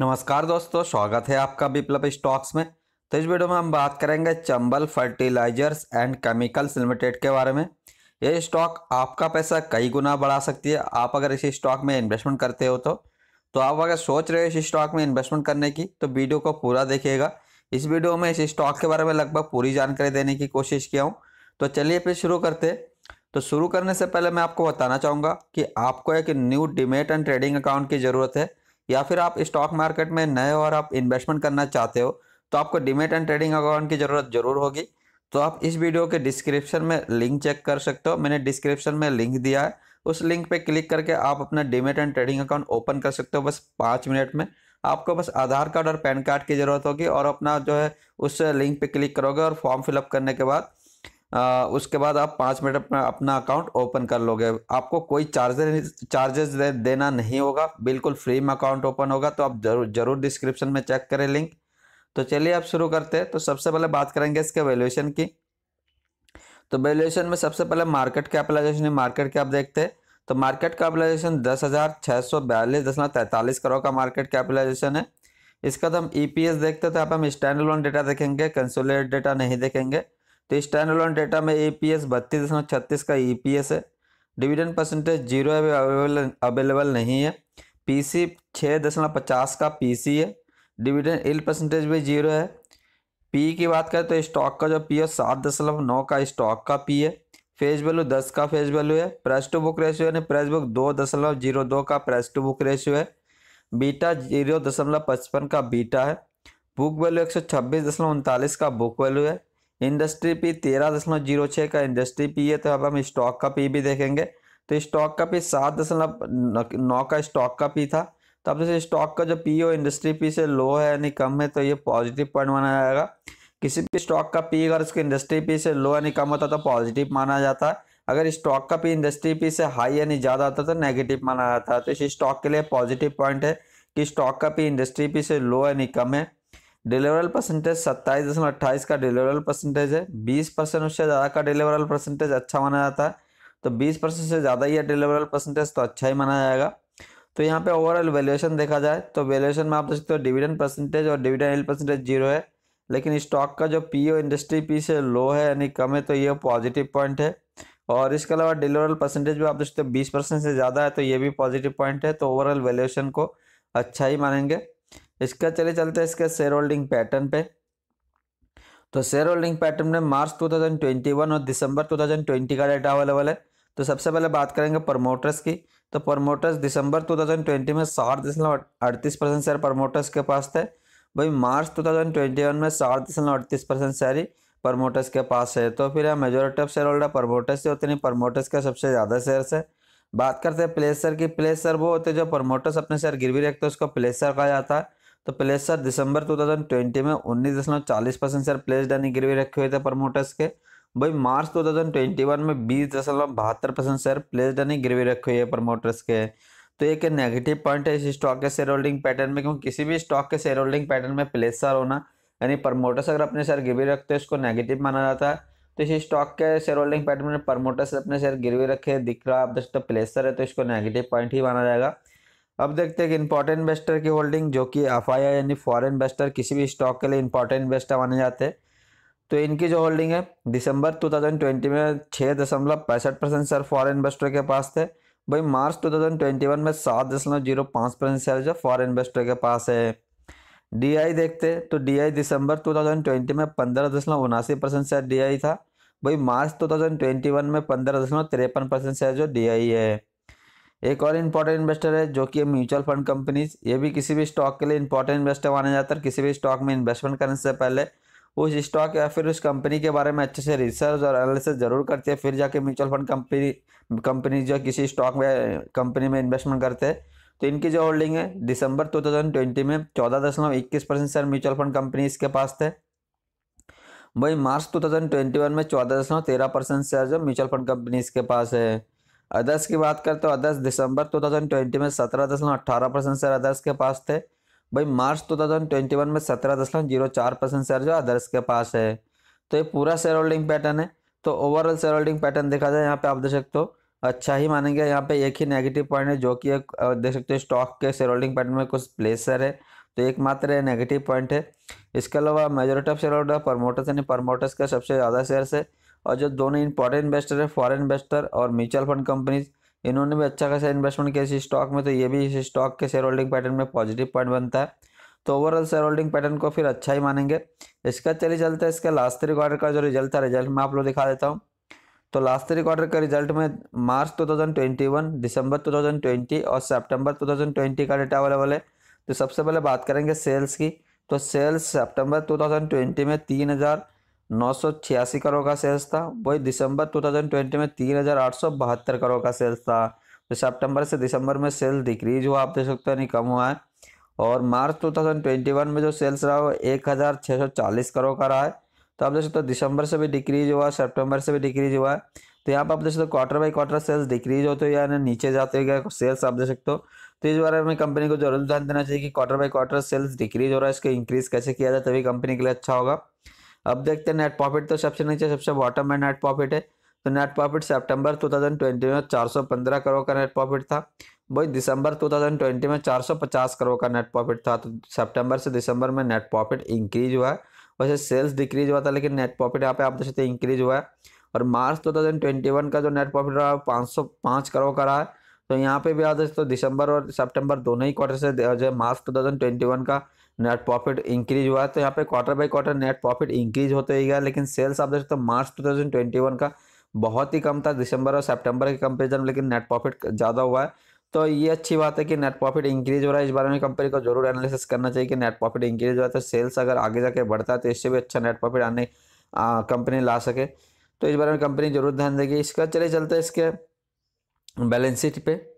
नमस्कार दोस्तों स्वागत है आपका विप्लव स्टॉक्स में तो इस वीडियो में हम बात करेंगे Chambal fertilizers and chemicals limited के बारे में ये स्टॉक आपका पैसा कई गुना बढ़ा सकती है आप अगर इसी स्टॉक में इन्वेस्टमेंट करते हो तो तो आप अगर सोच रहे हो इस स्टॉक में इन्वेस्टमेंट करने की तो वीडियो को पूरा देखिएगा इस वीडियो में इस स्टॉक के बारे में लगभग पूरी जानकारी देने की कोशिश किया हूँ तो चलिए फिर शुरू करते तो शुरू करने से पहले मैं आपको बताना चाहूँगा कि आपको एक new demat and trading account की ज़रूरत है या फिर आप स्टॉक मार्केट में नए और आप इन्वेस्टमेंट करना चाहते हो तो आपको डिमेट एंड ट्रेडिंग अकाउंट की ज़रूरत ज़रूर होगी तो आप इस वीडियो के डिस्क्रिप्शन में लिंक चेक कर सकते हो मैंने डिस्क्रिप्शन में लिंक दिया है उस लिंक पे क्लिक करके आप अपना demat and trading account open कर सकते हो बस पाँच मिनट में आपको बस आधार कार्ड और पैन कार्ड की ज़रूरत होगी और अपना जो है उस लिंक पे क्लिक करोगे और फॉर्म फिलअप करने के बाद उसके बाद आप पाँच मिनट में अपना अकाउंट ओपन कर लोगे आपको कोई चार्जेज चार्जेस दे, देना नहीं होगा बिल्कुल फ्री में अकाउंट ओपन होगा तो आप जरूर जरूर डिस्क्रिप्शन में चेक करें लिंक तो चलिए आप शुरू करते हैं तो सबसे पहले बात करेंगे इसके वैल्यूएशन की तो वैल्यूएशन में सबसे पहले मार्केट कैपिटलाइजेशन मार्केट कैप देखते हैं तो मार्केट कैपिटलाइजेशन दस हज़ार छः सौ बयालीस दशमलव तैंतालीस करोड़ का मार्केट कैपिटलाइजेशन है इसका तो हम ई e देखते हैं तो यहाँ पर हम स्टैंड लोन डेटा देखेंगे कंसोलेट डेटा नहीं देखेंगे तो स्टैंड डेटा में ए पी एस बत्तीस दशमलव छत्तीस का ई पी एस है dividend percentage zero available available नहीं है पी सी छः दशमलव पचास का पी सी है डिविडेंड इल परसेंटेज भी जीरो है पी की बात करें तो स्टॉक का जो पी है सात दशमलव नौ का स्टॉक का पी है फेज वैल्यू दस का फेज वैल्यू है प्रेस टू बुक रेशियो यानी प्रेस बुक दो दशमलव जीरो दो का प्रेस टू बुक रेशियो है बीटा जीरो दशमलव पचपन का बीटा है बुक वैल्यू एक सौ छब्बीस दशमलव उनतालीस का बुक वैल्यू है इंडस्ट्री पी तेरह दशमलव जीरो छः का इंडस्ट्री पी है तो अब हम स्टॉक का पी भी देखेंगे तो स्टॉक का पी सात दशमलव नौ का स्टॉक का पी था तो अब जैसे स्टॉक का जो पी हो इंडस्ट्री पी से लो है यानी कम है तो ये पॉजिटिव पॉइंट माना जाएगा किसी भी स्टॉक का पी अगर उसके इंडस्ट्री पी से लो यानी कम होता तो पॉजिटिव माना जाता है अगर स्टॉक का पी इंडस्ट्री पी से हाई यानी ज़्यादा होता तो नेगेटिव माना जाता है तो इस स्टॉक के लिए पॉजिटिव पॉइंट है कि स्टॉक का पी इंडस्ट्री पी से लो यानी कम है डिलीवरल परसेंटेज सत्ताईस दशमलव अट्ठाईस का डिलीवरल परसेंटेज है बीस परसेंट उससे ज़्यादा का डिलीवरल परसेंटेज अच्छा माना जाता है तो बीस परसेंट से ज़्यादा ही है डिलीवरल परसेंटेज तो अच्छा ही माना जाएगा तो यहाँ पे ओवरऑल वैल्यूएशन देखा जाए तो वैल्यूएशन में आप देख सकते हो डिविडेंड परसेंटेज और डिविडेंड एल परसेंटेज जीरो है लेकिन स्टॉक का जो पी ओ इंडस्ट्री पी से लो है यानी कम है तो ये पॉजिटिव पॉइंट है और इसके अलावा डिलीवरल परसेंटेज भी आप देख सकते हो बीस परसेंट से ज़्यादा है तो ये भी पॉजिटिव पॉइंट है तो ओवरऑल वैल्यूएशन को अच्छा ही मानेंगे इसका चले चलते हैं इसके शेयर होल्डिंग पैटर्न पे तो शेयर होल्डिंग पैटर्न में मार्च 2021 और दिसंबर 2020 का डाटा अवेलेबल है तो सबसे पहले बात करेंगे प्रमोटर्स की तो प्रमोटर्स दिसंबर 2020 में सात दशमलव अड़तीस परसेंट शेयर प्रमोटर्स के पास थे वही मार्च 2021 में सात दशमलव अड़तीस परसेंट शेयर ही प्रमोटर्स के पास है तो फिर यहाँ majority of shareholder promoters से होते नहीं प्रमोटर्स के सबसे ज़्यादा शेयर है बात करते हैं प्लेसर की प्लेसर वो होते जो प्रमोटर्स अपने शेयर गिरवी रखते हैं उसको प्लेसर कहा जाता है तो प्लेस सर दिसंबर 2020 में उन्नीस दशमलव चालीस परसेंट सर प्लेस यानी गिरवी रखे हुए थे प्रमोटर्स के भाई मार्च 2021 में बीस दशमलव बहत्तर परसेंट सर प्लेस यानी गिरवी रखे हुए प्रमोटर्स के तो एक नेगेटिव पॉइंट है इस स्टॉक के शेयर होल्डिंग पैटर्न में क्योंकि किसी भी स्टॉक के शेयर होल्डिंग पैटर्न में प्लेसर होना यानी प्रमोटर्स अगर अपने शेयर गिरवी रखते हैं इसको नेगेटिव माना जाता है तो इसी स्टॉक के शेयर होल्डिंग पैटर्न में प्रमोटर्स अपने शेयर गिरवी रखे दिख रहा आप देख प्लेसर है तो इसको नेगेटिव पॉइंट ही माना जाएगा अब देखते हैं कि इंपॉर्टेंट इन्वेस्टर की होल्डिंग जो कि एफ यानी फॉरेन इन्वेस्टर किसी भी स्टॉक के लिए इंपॉर्टेंट इन्वेस्टर माने जाते हैं तो इनकी जो होल्डिंग है दिसंबर 2020 में छः दशमलव पैंसठ परसेंट शेयर फॉरन इन्वेस्टर के पास थे भाई मार्च 2021 में सात दशमलव जीरो पाँच परसेंट शेयर जो फॉरन इन्वेस्टर के पास है डी देखते तो डी दिसंबर टू में पंद्रह दशमलव उनासी परसेंट शेयर डी था भाई मार्च टू में पंद्रह दशमलव तिरपन परसेंट शेयर जो डी है एक और इम्पॉर्टेंट इन्वेस्टर है जो कि है म्यूचुअल फंड कंपनीज ये भी किसी भी स्टॉक के लिए इंपॉर्टेंट इन्वेस्टर माना जाता है किसी भी स्टॉक में इन्वेस्टमेंट करने से पहले उस स्टॉक या फिर उस कंपनी के बारे में अच्छे से रिसर्च और एनालिसिस जरूर करते हैं फिर जाके म्यूचुअल फंड कंपनी कंपनी जो किसी स्टॉक में कंपनी में इन्वेस्टमेंट करते हैं तो इनकी जो होल्डिंग है दिसंबर ट्वेंटी में चौदह दशमलव इक्कीस percent share mutual fund company इसके पास थे वही मार्च वन में चौदह दशमलव तेरह परसेंट शेयर जो म्यूचुअल फंड कंपनी के पास है अदर्स की बात करते हो अदर्स दिसंबर 2020 में सत्रह दशमलव अट्ठारह परसेंट शेयर अदर्स के पास थे भाई मार्च 2021 में सत्रह दशमलव जीरो चार परसेंट शेयर जो अदर्स के पास है तो ये पूरा शेयर होल्डिंग पैटर्न है तो ओवरऑल शेयर होल्डिंग पैटर्न देखा जाए यहाँ पे आप देख सकते हो अच्छा ही मानेंगे यहाँ पे एक ही नेगेटिव पॉइंट है जो कि एक देख सकते हो स्टॉक के शेयर होल्डिंग पैटर्न में कुछ प्लेसर है तो एकमात्र नेगेटिव पॉइंट है इसके अलावा majority of shareholder promoters यानी प्रमोटर्स के सबसे ज़्यादा शेयर्स है और जो दोनों इंपॉर्टेंट इन्वेस्टर है फॉरेन इन्वेस्टर और म्यूचुअल फंड कंपनीज इन्होंने भी अच्छा खासा इन्वेस्टमेंट किया इस स्टॉक में तो ये भी इस स्टॉक के शेयर होल्डिंग पैटर्न में पॉजिटिव पॉइंट बनता है तो ओवरऑल शेयर होल्डिंग पैटर्न को फिर अच्छा ही मानेंगे इसका चले चलता है इसका लास्ट थ्री क्वार्टर का जो रिजल्ट था रिजल्ट मैं आप लोग दिखा देता हूँ तो लास्ट थ्री क्वार्टर का रिजल्ट में मार्च टू दिसंबर ट्वेंटी और थाउजेंड ट्वेंटी का डेटा अवेलेबल है तो सबसे पहले बात करेंगे सेल्स की तो सेल्स थाउजेंड ट्वेंटी में तीन हज़ार नौ सौ छियासी करोड़ का सेल्स था वही दिसंबर 2020 में तीन हज़ार आठ सौ बहत्तर करोड़ का सेल्स था तो सितंबर से दिसंबर में सेल डिक्रीज हुआ आप देख सकते हो नहीं कम हुआ है और मार्च 2021 में जो सेल्स रहा वो एक हज़ार छः सौ चालीस करोड़ का रहा है तो आप देख सकते हो दिसंबर से भी डिक्रीज हुआ सितंबर से भी डिक्रीज हुआ है तो यहाँ पर आप देख सकते हो quarter by quarter sales decrease होते हो यानी नीचे जाते हुए सेल्स आप देख सकते हो तो इस बारे में कंपनी को जरूर ध्यान देना चाहिए कि quarter by quarter sales decrease हो रहा है इसको इंक्रीज कैसे किया जाए तभी कंपनी के लिए अच्छा होगा अब देखते हैं नेट प्रॉफिट तो सबसे नीचे सबसे बॉटम में नेट प्रॉफिट है तो नेट प्रॉफिट सितंबर 2020 में 415 करोड़ का नेट प्रॉफिट था वही दिसंबर 2020 में 450 करोड़ का नेट प्रॉफिट था तो सितंबर से दिसंबर में नेट प्रॉफिट इंक्रीज हुआ है वैसे सेल्स डिक्रीज हुआ था लेकिन नेट प्रॉफिट यहाँ पे आप देख सकते हैं इंक्रीज हुआ है और मार्च 2021 का जो नेट प्रॉफिट रहा पाँच सौ पाँच करोड़ का रहा है तो यहाँ पे भी आप देख सकते हो दिसंबर और सेप्टेम्बर दोनों ही क्वार्टर से जो मार्च वन का नेट प्रॉफिट इंक्रीज हुआ तो यहाँ पे quarter by quarter net profit increase होते ही गया लेकिन सेल्स आप देख सकते हो मार्च 2021 का बहुत ही कम था दिसंबर और सितंबर के कंपेरिजन में लेकिन नेट प्रॉफिट ज़्यादा हुआ है तो ये अच्छी बात है कि नेट प्रॉफिट इंक्रीज हो रहा है इस बारे में कंपनी को जरूर एनालिसिस करना चाहिए कि नेट प्रॉफिट इंक्रीज हुआ है तो सेल्स अगर आगे जाके बढ़ता है तो इससे भी अच्छा नेट प्रॉफिट आने कंपनी ला सके तो इस बारे में कंपनी जरूर ध्यान देगी इसका चले चलते इसके बैलेंस शीट पर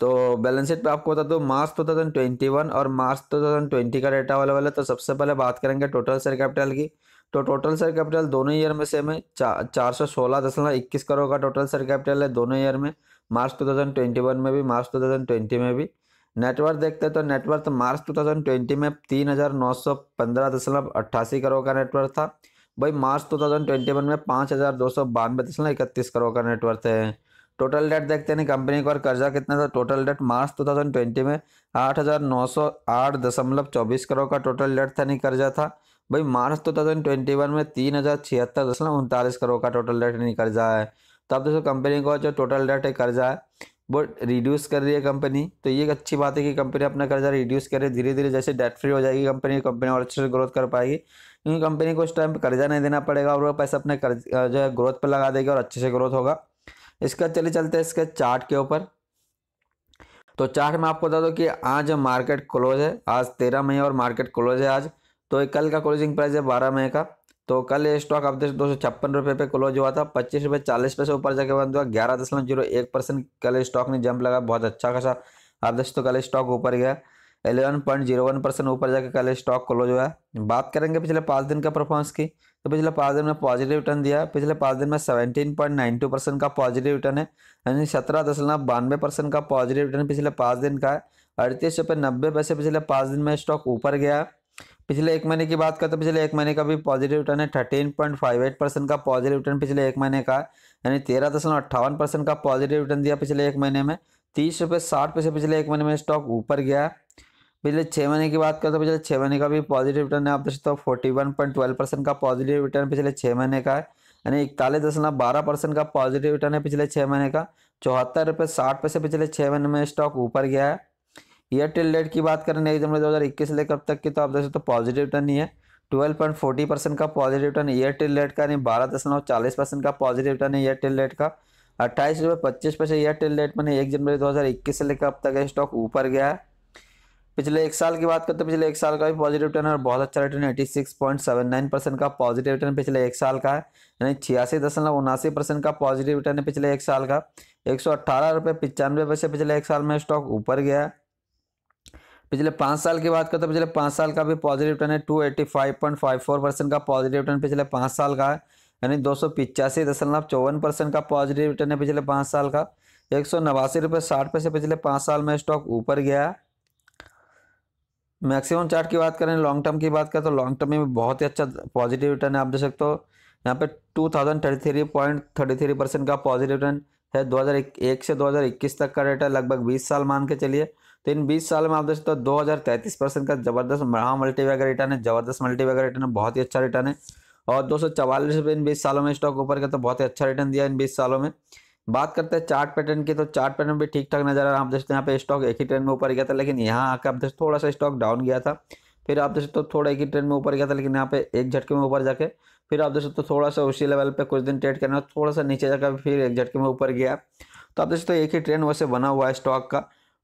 तो बैलेंस शीट पे आपको बता दो मार्च 2021 और मार्च 2020 का डेटा अवेलेबल है तो सबसे पहले बात करेंगे टोटल शेयर कैपिटल की तो टोटल शेयर कैपिटल दोनों ईयर में सेम है चार सौ सोलह दशमलव इक्कीस करोड़ का टोटल शेयर कैपिटल है दोनों ईयर में मार्च 2021 में भी मार्च 2020 में भी नेटवर्क देखते हैं तो नेटवर्क मार्च ट्वेंटी में तीन हज़ार नौ सौ पंद्रह दशमलव अट्ठासी करोड़ का नेटवर्क था भाई मार्च वन में पाँच हज़ार दो सौ बानवे दशमलव इकतीस करोड़ का नेटवर्क है टोटल डेट देखते हैं कंपनी का कर्जा कितना था टोटल डेट मार्च 2020 में आठ हज़ार नौ सौ आठ दशमलव करोड़ का टोटल डेट था नहीं कर्जा था भाई मार्च 2021 में तीन हज़ार छिहत्तर दशमलव उनतालीस करोड़ का टोटल डेट नहीं कर्जा है तो अब दोस्तों कंपनी का जो टोटल डेट है कर्जा है वो रिड्यूस कर रही है कंपनी तो ये एक अच्छी बात है कि कंपनी अपना कर्जा रिड्यूस करे धीरे धीरे जैसे डेट फ्री हो जाएगी कंपनी कंपनी और अच्छे से ग्रोथ कर पाएगी क्योंकि कंपनी को उस टाइम पर कर्जा नहीं देना पड़ेगा और वो पैसा अपने कर्ज जो है ग्रोथ पर लगा देगी और अच्छे से ग्रोथ होगा इसका चले चलते हैं इसके चार्ट के ऊपर तो चार्ट में आपको बता दो कि आज मार्केट क्लोज है आज तेरह मई और मार्केट क्लोज है आज तो कल का क्लोजिंग प्राइस है बारह मई का तो कल ये स्टॉक आप दो सौ छप्पन रुपये पे क्लोज हुआ था पच्चीस रुपये चालीस पैसे ऊपर जाके बंद हुआ ग्यारह दशमलव जीरो एक परसेंट कल स्टॉक ने जंप लगा बहुत अच्छा खासा आप तो कल स्टॉक ऊपर गया eleven point zero one percent ऊपर जाकर कल स्टॉक क्लोज हुआ है बात करेंगे पिछले पाँच दिन का परफॉर्मेंस की तो पिछले पाँच दिन में पॉजिटिव रिटर्न दिया पिछले पाँच दिन में seventeen point nine two percent का पॉजिटिव रिटर्न है यानी सत्रह दशमलव बानवे परसेंट का पॉजिटिव रिटर्न पिछले पाँच दिन का है अड़तीस रुपये नब्बे पैसे पिछले पाँच दिन में स्टॉक ऊपर गया है पिछले एक महीने की बात करें तो पिछले एक महीने का भी पॉजिटिव रिटर्न है thirteen point five eight percent का पॉजिटिव रिटर्न पिछले एक महीने का यानी तेरह दशमलव अट्ठावन परसेंट का पॉजिटिव रिटर्न दिया पिछले एक महीने में तीस रुपये साठ पैसे पिछले एक महीने में स्टॉक ऊपर गया पिछले छः महीने की बात करें तो पिछले छः महीने का भी पॉजिटिव रिटर्न है आप देख सकते हो forty one point twelve percent का पॉजिटिव रिटर्न पिछले छः महीने का है यानी इकतालीस दशमलव बारह परसेंट का पॉजिटिव रिटर्न है पिछले छः महीने का चौहत्तर रुपये साठ पैसे पिछले छः महीने में स्टॉक ऊपर गया है ईयर टिल डेट की बात करें एक जनवरी दो हज़ार इक्कीस से लेकर अब तक की तो आप देख सकते हो पॉजिटिव रिटर्न ही है ट्वेल्व पॉइंट फोर्टी परसेंट का positive return year till date का यानी बारह दशमलव चालीस परसेंट का positive return year till date का अट्ठाईस रुपये पच्चीस पैसे ईयर टिल डेट मैंने एक जनवरी दो हज़ार इक्कीस से लेकर अब तक स्टॉक ऊपर गया है पिछले एक साल की बात करते हैं पिछले एक साल का भी पॉजिटिव रिटर्न है और बहुत अच्छा return eighty six point seven nine percent का पॉजिटिव रिटर्न पिछले एक साल का है यानी छियासी दशमलव उनासी परसेंट का पॉजिटिव रिटर्न है पिछले एक साल का एक सौ अट्ठारह रुपये पचानवे पैसे पिछले एक साल में स्टॉक ऊपर गया है पिछले पाँच साल की बात करते पिछले पाँच साल का भी पॉजिटिव रिटर्न है two eighty five point five four percent का पॉजिटिव रिटर्न पिछले पाँच साल का है यानी दो सौ पिचासी दशमलव चौवन परसेंट का पॉजिटिव रिटर्न है पिछले पाँच साल का एक सौ नवासी रुपये साठ पैसे पिछले पाँच साल में स्टॉक ऊपर गया है मैक्सिमम चार्ट की बात करें लॉन्ग टर्म की बात करें तो लॉन्ग टर्म में बहुत ही अच्छा पॉजिटिव रिटर्न है आप देख सकते हो यहाँ पे two thousand thirty three point thirty three percent का पॉजिटिव रिटर्न है दो हज़ार एक से दो हज़ार इक्कीस तक का रेट है लगभग बीस साल मान के चलिए तो इन बीस साल में आप देख सकते हो दो हज़ार तैंतीस परसेंट का जबरदस्त महा मल्टीवैगर रिटर्न है जबरदस्त मल्टीवैगर रिटर्न है बहुत ही अच्छा रिटर्न है और दो सौ चवालीस रुपये इन बीस सालों में स्टॉक ऊपर गया तो बहुत ही अच्छा रिटर्न दिया इन बीस सालों में बात करते हैं चार्ट पैटर्न की तो चार्ट पैटर्न भी ठीक ठाक नजर आ रहा है आप देखते यहाँ पे स्टॉक एक ही ट्रेंड में ऊपर गया था लेकिन यहाँ आकर आप देखते थोड़ा सा स्टॉक डाउन गया था फिर आप देखते तो थोड़ा एक ही ट्रेंड में ऊपर गया था लेकिन यहाँ पे एक झटके में ऊपर जाके फिर आप देखते तो थोड़ा सा उसी लेवल पे कुछ दिन ट्रेड करना थोड़ा सा नीचे जाकर फिर एक झटके में ऊपर गया तो आप देखते तो एक ही ट्रेंड वैसे बना हुआ है स्टॉक का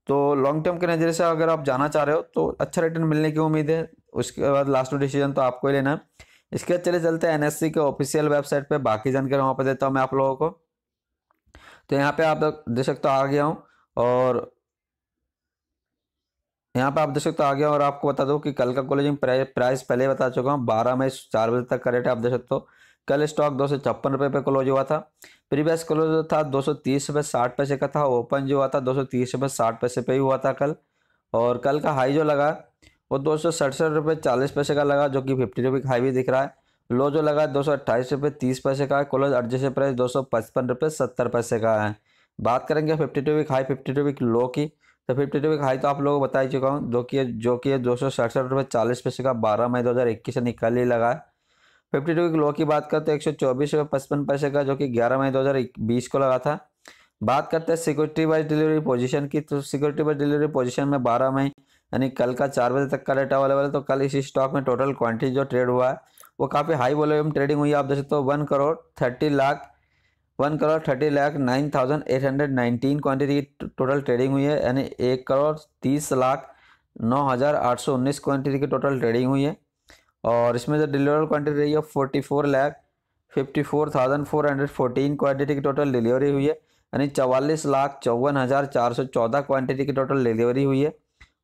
तो लॉन्ग टर्म के नज़र से अगर आप जाना चाह रहे हो तो अच्छा रिटर्न मिलने की उम्मीद है उसके बाद लास्ट में डिसीजन तो आपको ही लेना है इसके बाद चले चलते हैं एनएससी e के ऑफिशियल वेबसाइट पे बाकी जानकारी वहाँ पर देता हूँ मैं आप लोगों को तो यहाँ पे आप देख सकते हो आ गया हूँ और यहाँ पे आप देख सकते हो आ गया और आपको बता दो कि कल का क्लोजिंग प्राइस पहले बता चुका हूँ बारह में चार बजे तक का रेट है आप देख सकते हो कल स्टॉक दो सौ छप्पन रुपये पे क्लोज हुआ था प्रीवियस क्लोज था दो सौ तीस रुपये साठ पैसे का था ओपन जो हुआ था दो सौ तीस रुपये साठ पैसे पे ही हुआ था कल और कल का हाई जो लगा वो दो सौ सड़सठ रुपये चालीस पैसे का लगा जो कि फिफ्टी रुपये का हाई भी दिख रहा है लो जो लगा है दो सौ अट्ठाईस रुपये तीस पैसे का है क्लोज एडजस्टेड प्राइस दो सौ पचपन रुपये सत्तर पैसे का है बात करेंगे fifty two week high fifty two week low की तो फिफ्टी टू वीक हाई तो आप लोगों को बता ही चुका हूँ जो कि जो कि है दो सौ सड़सठ रुपये चालीस पैसे का बारह मई दो हज़ार इक्कीस से निकल ही लगा है फिफ्टी टू वीक लो की बात करते हैं एक सौ चौबीस रुपये पचपन पैसे का जो कि ग्यारह मई दो हज़ार बीस को लगा था बात करते हैं सिक्योरिटी वाइज डिलीवरी पोजीशन की तो सिक्योरिटी वाइज डिलीवरी पोजीशन में बारह मई यानी कल का चार बजे तक का डेटा अवेलेबल है तो कल इसी स्टॉक में टोटल क्वांटिटी जो ट्रेड हुआ है वो काफ़ी हाई वॉल्यूम ट्रेडिंग हुई आप देख सकते हो one crore thirty lakh one crore thirty lakh nine thousand eight hundred nineteen quantity की टोटल ट्रेडिंग हुई है यानी एक करोड़ तीस लाख नौ हज़ार आठ सौ उन्नीस क्वान्टिटी की टोटल ट्रेडिंग हुई है और इसमें जो डिलीवर क्वान्टिटी रही है forty four lakh fifty four thousand four hundred fourteen quantity की टोटल डिलीवरी हुई है यानी चवालीस लाख चौवन हज़ार चार सौ चौदह क्वान्टिटी की टोटल डिलीवरी हुई है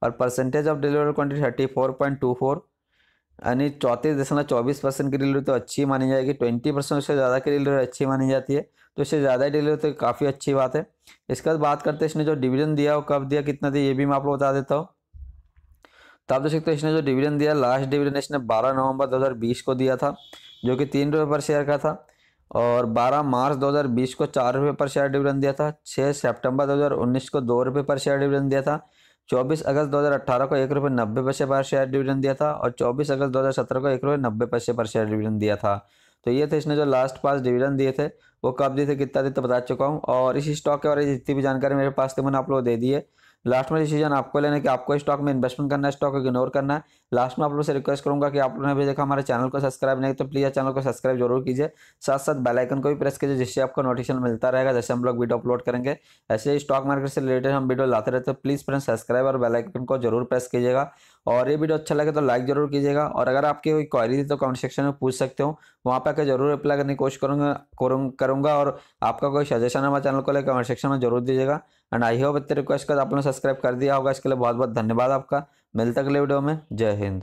और percentage of deliver quantity thirty four point two four यानी चौंतीस दशमलव चौबीस परसेंट की डिलीवरी तो अच्छी मानी जाएगी ट्वेंटी परसेंट उससे ज़्यादा की डिलीवरी अच्छी मानी जाती है तो इससे ज़्यादा डिलीवरी तो काफ़ी अच्छी बात है इसके बाद बात करते हैं इसने जो डिविजन दिया वो कब दिया कितना दिया ये भी मैं आप लोग बता देता हूँ तो आप देख सकते हो इसने जो डिविडेंड दिया लास्ट डिविडेंड इसने 12 नवंबर 2020 को दिया था जो कि तीन रुपये पर शेयर का था और 12 मार्च 2020 को चार रुपये पर शेयर डिविडेंड दिया था 6 सितंबर 2019 को दो रुपये पर शेयर डिविडेंड दिया था 24 अगस्त 2018 को एक रुपये नब्बे पैसे पर शेयर डिविडेंड दिया था और 24 अगस्त 2017 को एक रुपये नब्बे पैसे पर शेयर डिविडेंड दिया था तो ये थे इसने जो लास्ट पास डिविडेंड दिए थे वो कब दिए थे कितना दिए तो बता चुका हूँ और इसी स्टॉक के बारे में जितनी भी जानकारी मेरे पास थे मैंने आप लोग दे दिए लास्ट में डिसीजन आपको लेना है कि आपको स्टॉक में इन्वेस्टमेंट करना है स्टॉक को इग्नोर करना है लास्ट में आप लोग से रिक्वेस्ट करूंगा कि आप लोगों ने अभी देखा हमारे चैनल को सब्सक्राइब नहीं तो प्लीज़ चैनल को सब्सक्राइब जरूर कीजिए साथ साथ बेल आइकन को भी प्रेस कीजिए जिससे आपको नोटिफिकेशन मिलता रहेगा जैसे हम लोग वीडियो अपलोड करेंगे ऐसे ही स्टॉक मार्केट से रिलेटेड हम वीडियो लाते रहते हैं प्लीज़ फ्रेंड सब्सक्राइब और बेलाइकन को जरूर प्रेस कीजिएगा और ये वीडियो अच्छा लगे तो लाइक जरूर कीजिएगा और अगर आपकी कोई क्वारी थी तो कमेंट सेक्शन में पूछ सकते हो वहाँ पर आकर जरूर रिप्लाई करने की कोशिश करूँगा करूँगा और आपका कोई सजेशन हमारे चैनल को लेकर कमेंट सेक्शन में जरूर दीजिएगा एंड आई होप इतने रिक्वेस्ट कर आपने सब्सक्राइब कर दिया होगा इसके लिए बहुत बहुत धन्यवाद आपका मिलता अगले वीडियो में जय हिंद